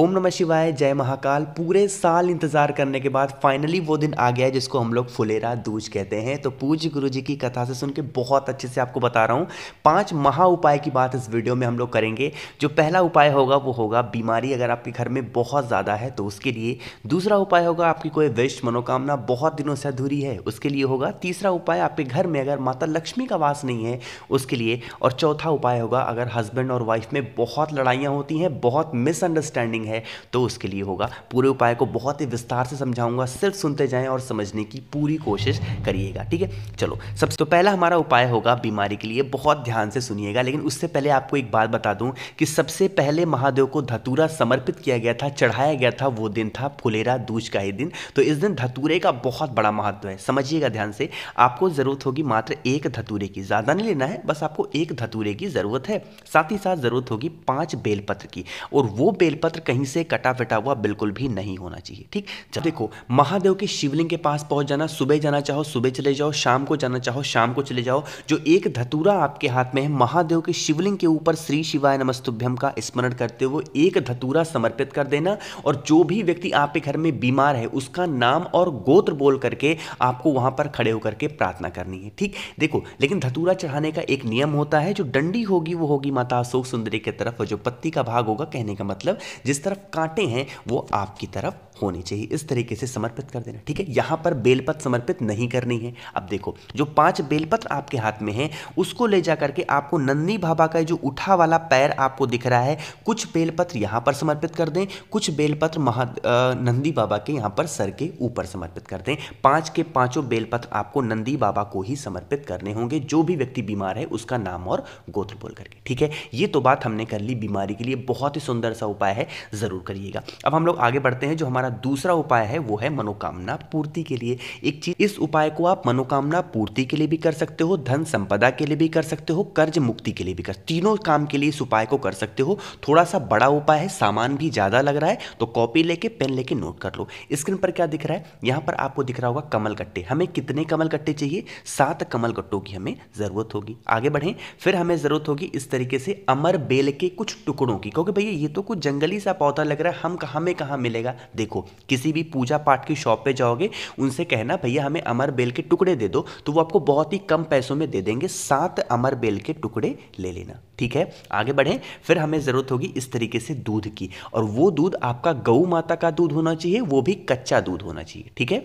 ओम नमः शिवाय जय महाकाल पूरे साल इंतजार करने के बाद फाइनली वो दिन आ गया है जिसको हम लोग फुलेरा दूज कहते हैं तो पूज्य गुरु जी की कथा से सुन के बहुत अच्छे से आपको बता रहा हूँ पांच महा उपाय की बात इस वीडियो में हम लोग करेंगे जो पहला उपाय होगा वो होगा बीमारी अगर आपके घर में बहुत ज़्यादा है तो उसके लिए दूसरा उपाय होगा आपकी कोई विश मनोकामना बहुत दिनों से अधूरी है उसके लिए होगा तीसरा उपाय आपके घर में अगर माता लक्ष्मी का वास नहीं है उसके लिए और चौथा उपाय होगा अगर हस्बैंड और वाइफ में बहुत लड़ाइयाँ होती हैं बहुत मिसअंडरस्टैंडिंग पेयरिंग है तो उसके लिए होगा पूरे उपाय को बहुत ही विस्तार से समझाऊंगा सिर्फ सुनते जाएं और समझने की पूरी कोशिश करिएगा ठीक है चलो सबसे तो पहला हमारा उपाय होगा बीमारी के लिए बहुत ध्यान से सुनिएगा लेकिन उससे पहले आपको एक बात बता दूं कि सबसे पहले महादेव को धतूरा समर्पित किया गया था चढ़ाया गया था वो दिन था फुलेरा दूज का ही दिन तो इस दिन धतूरे का बहुत बड़ा महत्व है समझिएगा ध्यान से आपको ज़रूरत होगी मात्र एक धतूरे की ज़्यादा नहीं लेना है बस आपको एक धतूरे की ज़रूरत है साथ ही साथ ज़रूरत होगी पांच बेलपत्र की और वो बेलपत्र कहीं से कटा फटा हुआ बिल्कुल भी नहीं होना चाहिए ठीक जब देखो महादेव के शिवलिंग के पास पहुंच जाना सुबह जाना चाहो सुबह चले जाओ शाम को जाना चाहो शाम को चले जाओ जो एक धतूरा आपके हाथ में है महादेव के शिवलिंग के ऊपर श्री शिवाय नमस्तुभ्यम का स्मरण करते हुए एक धतूरा समर्पित कर देना और जो भी व्यक्ति आपके घर में बीमार है उसका नाम और गोत्र बोल करके आपको वहां पर खड़े होकर के प्रार्थना करनी है ठीक देखो लेकिन धतूरा चढ़ाने का एक नियम होता है जो डंडी होगी वो होगी माता अशोक सुंदरी की तरफ और जो पत्ती का भाग होगा कहने का मतलब जिस तरफ कांटे हैं वो आपकी तरफ होनी चाहिए इस तरीके से समर्पित कर देना ठीक है यहां पर बेलपत्र समर्पित नहीं करनी है अब देखो जो पांच बेलपत्र आपके हाथ में है उसको ले जाकर के आपको नंदी बाबा का जो उठा वाला पैर आपको दिख रहा है कुछ बेलपत्र यहां पर समर्पित कर दें कुछ बेलपत्र महा नंदी बाबा के यहां पर सर के ऊपर समर्पित कर दें पांच के पांचों बेलपत्र आपको नंदी बाबा को ही समर्पित करने होंगे जो भी व्यक्ति बीमार है उसका नाम और गोत्र बोल करके ठीक है ये तो बात हमने कर ली बीमारी के लिए बहुत ही सुंदर सा उपाय है ज़रूर करिएगा अब हम लोग आगे बढ़ते हैं जो हमारा हमारा दूसरा उपाय है वो है मनोकामना पूर्ति के लिए एक चीज इस उपाय को आप मनोकामना पूर्ति के लिए भी कर सकते हो धन संपदा के लिए भी कर सकते हो कर्ज मुक्ति के लिए भी कर तीनों काम के लिए इस उपाय को कर सकते हो थोड़ा सा बड़ा उपाय है सामान भी ज़्यादा लग रहा है तो कॉपी लेके पेन लेके नोट कर लो स्क्रीन पर क्या दिख रहा है यहां पर आपको दिख रहा होगा कमल कट्टे हमें कितने कमल कट्टे चाहिए सात कमल कट्टों की हमें ज़रूरत होगी आगे बढ़ें फिर हमें ज़रूरत होगी इस तरीके से अमर बेल के कुछ टुकड़ों की क्योंकि भैया ये तो कुछ जंगली सा पौधा लग रहा है हम कहाँ में कहाँ मिलेगा देखो देखो किसी भी पूजा पाठ की शॉप पे जाओगे उनसे कहना भैया हमें अमर बेल के टुकड़े दे दो तो वो आपको बहुत ही कम पैसों में दे देंगे सात अमर बेल के टुकड़े ले लेना ठीक है आगे बढ़ें फिर हमें ज़रूरत होगी इस तरीके से दूध की और वो दूध आपका गऊ माता का दूध होना चाहिए वो भी कच्चा दूध होना चाहिए ठीक है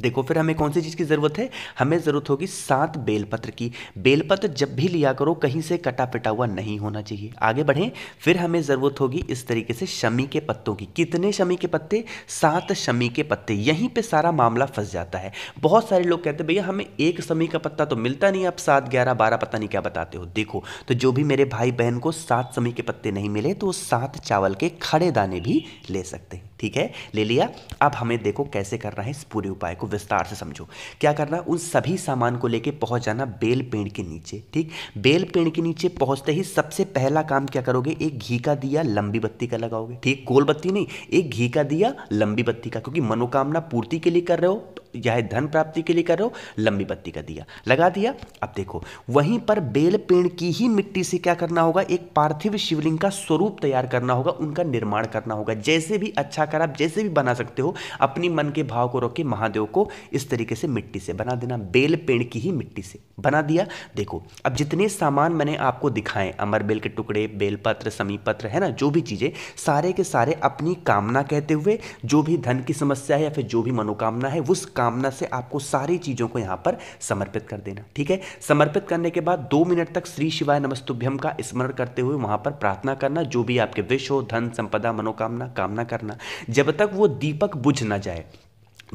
देखो फिर हमें कौन सी चीज़ की ज़रूरत है हमें ज़रूरत होगी सात बेलपत्र की बेलपत्र जब भी लिया करो कहीं से कटा पिटा हुआ नहीं होना चाहिए आगे बढ़ें फिर हमें ज़रूरत होगी इस तरीके से शमी के पत्तों की कितने शमी के पत्ते सात शमी के पत्ते यहीं पे सारा मामला फंस जाता है बहुत सारे लोग कहते हैं भैया हमें एक शमी का पत्ता तो मिलता नहीं आप सात ग्यारह बारह पता नहीं क्या बताते हो देखो तो जो भी मेरे भाई बहन को सात शमी के पत्ते नहीं मिले तो वो सात चावल के खड़े दाने भी ले सकते हैं ठीक है ले लिया अब हमें देखो कैसे करना है इस पूरे उपाय को विस्तार से समझो क्या करना उन सभी सामान को लेके पहुंच जाना बेल पेड़ के नीचे ठीक बेल पेड़ के नीचे पहुंचते ही सबसे पहला काम क्या करोगे एक घी का दिया लंबी बत्ती का लगाओगे ठीक गोल बत्ती नहीं एक घी का दिया लंबी बत्ती का क्योंकि मनोकामना पूर्ति के लिए कर रहे हो तो चाहे धन प्राप्ति के लिए करो लंबी पत्ती का दिया लगा दिया अब देखो वहीं पर बेल पेड़ की ही मिट्टी से क्या करना होगा एक पार्थिव शिवलिंग का स्वरूप तैयार करना होगा उनका निर्माण करना होगा जैसे भी अच्छा कर आप जैसे भी बना सकते हो अपनी मन के भाव को रोके महादेव को इस तरीके से मिट्टी से बना देना बेल पेड़ की ही मिट्टी से बना दिया देखो अब जितने सामान मैंने आपको दिखाए अमर बेल के टुकड़े बेलपत्र समीपत्र है ना जो भी चीज़ें सारे के सारे अपनी कामना कहते हुए जो भी धन की समस्या है या फिर जो भी मनोकामना है उस काम कामना से आपको सारी चीज़ों को यहां पर समर्पित कर देना ठीक है समर्पित करने के बाद दो मिनट तक श्री शिवाय नमस्तुभ्यम का स्मरण करते हुए वहां पर प्रार्थना करना जो भी आपके विश हो धन संपदा मनोकामना कामना करना जब तक वो दीपक बुझ ना जाए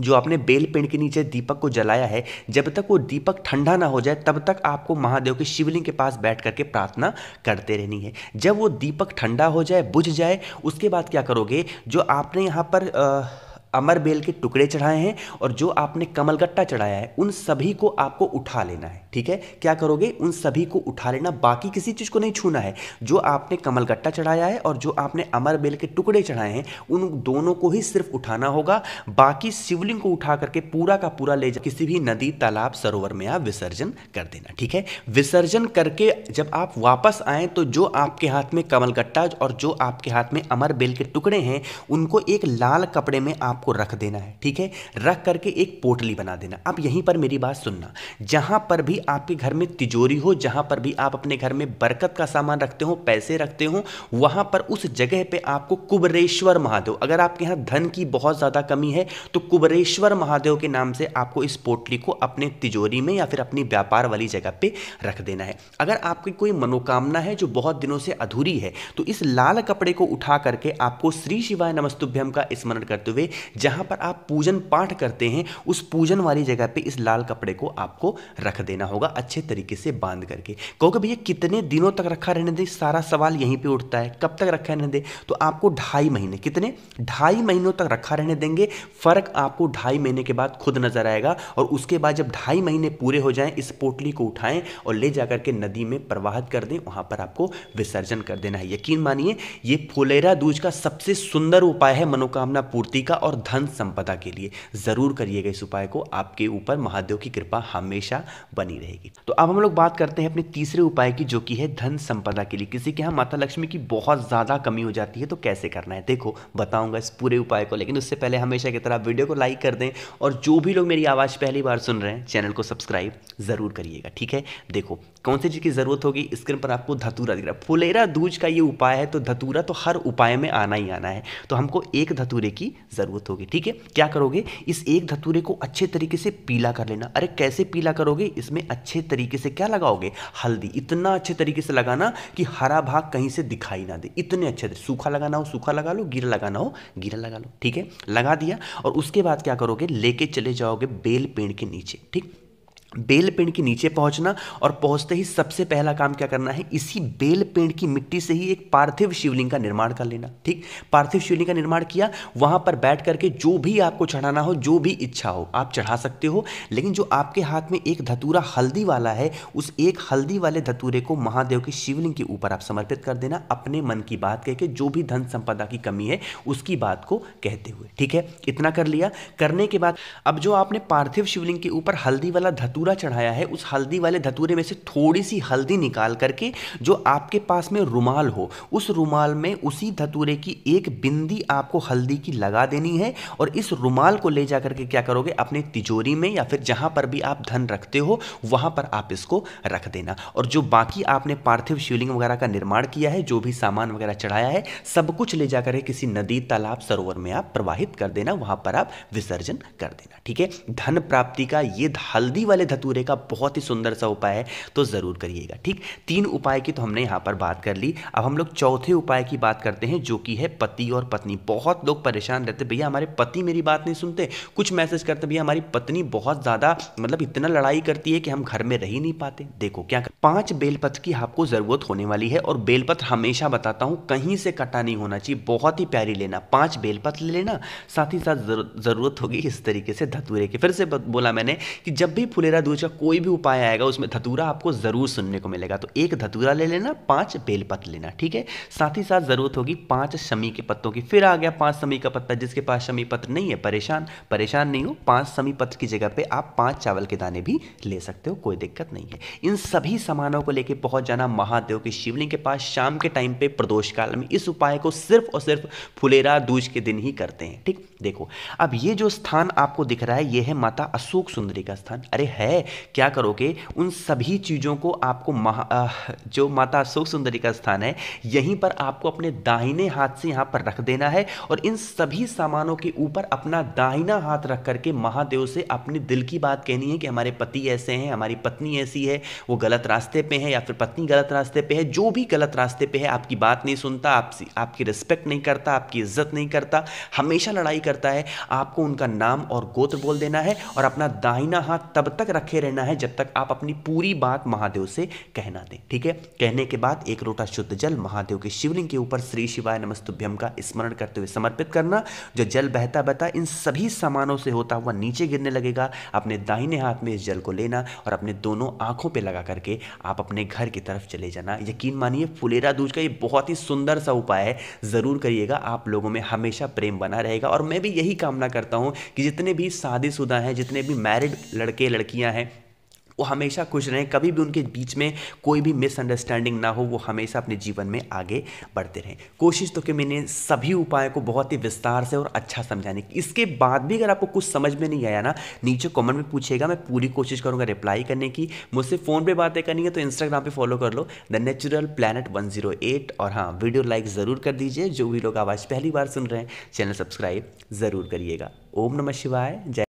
जो आपने बेल पेड़ के नीचे दीपक को जलाया है जब तक वो दीपक ठंडा ना हो जाए तब तक आपको महादेव के शिवलिंग के पास बैठ करके प्रार्थना करते रहनी है जब वो दीपक ठंडा हो जाए बुझ जाए उसके बाद क्या करोगे जो आपने यहाँ पर आ, अमर बेल के टुकड़े चढ़ाए हैं और जो आपने कमलगट्टा चढ़ाया है उन सभी को आपको उठा लेना है ठीक है क्या करोगे उन सभी को उठा लेना बाकी किसी चीज़ को नहीं छूना है जो आपने कमलगट्टा चढ़ाया है और जो आपने अमर बेल के टुकड़े चढ़ाए हैं उन दोनों को ही सिर्फ उठाना होगा बाकी शिवलिंग को उठा करके पूरा का पूरा ले जा किसी भी नदी तालाब सरोवर में आप विसर्जन कर देना ठीक है विसर्जन करके जब आप वापस आएँ तो जो आपके हाथ में कमलगट्टा और जो आपके हाथ में अमर बेल के टुकड़े हैं उनको एक लाल कपड़े में आप आपको रख देना है ठीक है रख करके एक पोटली बना देना अब यहीं पर मेरी बात सुनना जहां पर भी आपके घर में तिजोरी हो जहां पर भी आप अपने घर में बरकत का सामान रखते हो पैसे रखते हो वहां पर उस जगह पे आपको कुबरेश्वर महादेव अगर आपके यहां धन की बहुत ज़्यादा कमी है तो कुबरेश्वर महादेव के नाम से आपको इस पोटली को अपने तिजोरी में या फिर अपनी व्यापार वाली जगह पर रख देना है अगर आपकी कोई मनोकामना है जो बहुत दिनों से अधूरी है तो इस लाल कपड़े को उठा करके आपको श्री शिवाय नमस्तुभ्यम का स्मरण करते हुए जहां पर आप पूजन पाठ करते हैं उस पूजन वाली जगह पे इस लाल कपड़े को आपको रख देना होगा अच्छे तरीके से बांध करके क्योंकि भैया कितने दिनों तक रखा रहने दे सारा सवाल यहीं पे उठता है कब तक रखा रहने दे तो आपको ढाई महीने कितने ढाई महीनों तक रखा रहने देंगे फ़र्क आपको ढाई महीने के बाद खुद नज़र आएगा और उसके बाद जब ढाई महीने पूरे हो जाए इस पोटली को उठाएं और ले जाकर के नदी में प्रवाहित कर दें वहां पर आपको विसर्जन कर देना है यकीन मानिए ये फुलेरा दूज का सबसे सुंदर उपाय है मनोकामना पूर्ति का और धन संपदा के लिए ज़रूर करिएगा इस उपाय को आपके ऊपर महादेव की कृपा हमेशा बनी रहेगी तो अब हम लोग बात करते हैं अपने तीसरे उपाय की जो कि है धन संपदा के लिए किसी के यहाँ माता लक्ष्मी की बहुत ज़्यादा कमी हो जाती है तो कैसे करना है देखो बताऊंगा इस पूरे उपाय को लेकिन उससे पहले हमेशा की तरह वीडियो को लाइक कर दें और जो भी लोग मेरी आवाज़ पहली बार सुन रहे हैं चैनल को सब्सक्राइब ज़रूर करिएगा ठीक है देखो कौन सी चीज़ की ज़रूरत होगी स्क्रीन पर आपको धतूरा दिख रहा है फुलेरा दूज का ये उपाय है तो धतूरा तो हर उपाय में आना ही आना है तो हमको एक धतूरे की ज़रूरत होगी ठीक है क्या करोगे इस एक धतूरे को अच्छे तरीके से पीला कर लेना अरे कैसे पीला करोगे इसमें अच्छे तरीके से क्या लगाओगे हल्दी इतना अच्छे तरीके से लगाना कि हरा भाग कहीं से दिखाई ना दे इतने अच्छे से सूखा लगाना हो सूखा लगा लो गिरा लगाना हो गिरा लगा लो ठीक है लगा दिया और उसके बाद क्या करोगे लेके चले जाओगे बेल पेड़ के नीचे ठीक बेल पेड़ के नीचे पहुंचना और पहुंचते ही सबसे पहला काम क्या करना है इसी बेल पेड़ की मिट्टी से ही एक पार्थिव शिवलिंग का निर्माण कर लेना ठीक पार्थिव शिवलिंग का निर्माण किया वहां पर बैठ करके जो भी आपको चढ़ाना हो जो भी इच्छा हो आप चढ़ा सकते हो लेकिन जो आपके हाथ में एक धतूरा हल्दी वाला है उस एक हल्दी वाले धतूरे को महादेव के शिवलिंग के ऊपर आप समर्पित कर देना अपने मन की बात कह के जो भी धन संपदा की कमी है उसकी बात को कहते हुए ठीक है इतना कर लिया करने के बाद अब जो आपने पार्थिव शिवलिंग के ऊपर हल्दी वाला धतूरा धतूरा चढ़ाया है उस हल्दी वाले धतूरे में से थोड़ी सी हल्दी निकाल करके जो आपके पास में रुमाल हो उस रुमाल में उसी धतूरे की एक बिंदी आपको हल्दी की लगा देनी है और इस रुमाल को ले जा करके क्या करोगे अपने तिजोरी में या फिर जहाँ पर भी आप धन रखते हो वहाँ पर आप इसको रख देना और जो बाकी आपने पार्थिव शिवलिंग वगैरह का निर्माण किया है जो भी सामान वगैरह चढ़ाया है सब कुछ ले जाकर के किसी नदी तालाब सरोवर में आप प्रवाहित कर देना वहां पर आप विसर्जन कर देना ठीक है धन प्राप्ति का ये हल्दी वाले धतूरे का बहुत ही सुंदर सा उपाय है तो ज़रूर करिएगा ठीक तीन उपाय की तो हमने यहां पर बात कर ली अब हम लोग चौथे उपाय की बात करते हैं जो कि है पति और पत्नी बहुत लोग परेशान रहते भैया हमारे पति मेरी बात नहीं सुनते कुछ मैसेज करते भैया हमारी पत्नी बहुत ज़्यादा मतलब इतना लड़ाई करती है कि हम घर में रह ही नहीं पाते देखो क्या पांच बेलपत्र की आपको ज़रूरत होने वाली है और बेलपत्र हमेशा बताता हूं कहीं से कटा नहीं होना चाहिए बहुत ही प्यारी लेना पांच बेलपत्र लेना साथ ही साथ ज़रूरत होगी इस तरीके से धतूरे की फिर से बोला मैंने कि जब भी फुलेरा वगैरह दूजा कोई भी उपाय आएगा उसमें धतूरा आपको ज़रूर सुनने को मिलेगा तो एक धतूरा ले लेना पांच बेलपत लेना ठीक है साथ ही साथ ज़रूरत होगी पांच शमी के पत्तों की फिर आ गया पांच शमी का पत्ता जिसके पास शमी पत्र नहीं है परेशान परेशान नहीं हो पांच शमी पत्र की जगह पर आप पांच चावल के दाने भी ले सकते हो कोई दिक्कत नहीं है इन सभी सामानों को लेकर पहुंच जाना महादेव के शिवलिंग के पास शाम के टाइम पे प्रदोष काल में इस उपाय को सिर्फ और सिर्फ फुलेरा दूज के दिन ही करते हैं ठीक देखो अब ये जो स्थान आपको दिख रहा है ये है माता अशोक सुंदरी का स्थान अरे है है क्या करोगे उन सभी चीज़ों को आपको महा जो माता अशोक सुंदरी का स्थान है यहीं पर आपको अपने दाहिने हाथ से यहाँ पर रख देना है और इन सभी सामानों के ऊपर अपना दाहिना हाथ रख करके महादेव से अपने दिल की बात कहनी है कि हमारे पति ऐसे हैं हमारी पत्नी ऐसी है वो गलत रास्ते पर है या फिर पत्नी गलत रास्ते पर है जो भी गलत रास्ते पर है आपकी बात नहीं सुनता आपसी आपकी रिस्पेक्ट नहीं करता आपकी इज्जत नहीं करता हमेशा लड़ाई करता है आपको उनका नाम और गोत्र बोल देना है और अपना दाहिना हाथ तब तक रखे रहना है जब तक आप अपनी पूरी बात महादेव से कहना दें ठीक है कहने के बाद एक लोटा शुद्ध जल महादेव के शिवलिंग के ऊपर श्री शिवाय नमस्तुभ्यम का स्मरण करते हुए समर्पित करना जो जल बहता बहता इन सभी सामानों से होता हुआ नीचे गिरने लगेगा अपने दाहिने हाथ में इस जल को लेना और अपने दोनों आंखों पर लगा करके आप अपने घर की तरफ चले जाना यकीन मानिए फुलेरा दूज का ये बहुत ही सुंदर सा उपाय है ज़रूर करिएगा आप लोगों में हमेशा प्रेम बना रहेगा और मैं भी यही कामना करता हूं कि जितने भी शादीशुदा हैं जितने भी मैरिड लड़के लड़कियां दुनिया है वो हमेशा खुश रहें कभी भी उनके बीच में कोई भी मिसअंडरस्टैंडिंग ना हो वो हमेशा अपने जीवन में आगे बढ़ते रहें कोशिश तो कि मैंने सभी उपायों को बहुत ही विस्तार से और अच्छा समझाने की इसके बाद भी अगर आपको कुछ समझ में नहीं आया ना नीचे कमेंट में पूछेगा मैं पूरी कोशिश करूँगा रिप्लाई करने की मुझसे फ़ोन पर बातें करनी है तो इंस्टाग्राम पर फॉलो कर लो द नेचुरल प्लानट वन और हाँ वीडियो लाइक ज़रूर कर दीजिए जो भी लोग आवाज़ पहली बार सुन रहे हैं चैनल सब्सक्राइब ज़रूर करिएगा ओम नमः शिवाय जय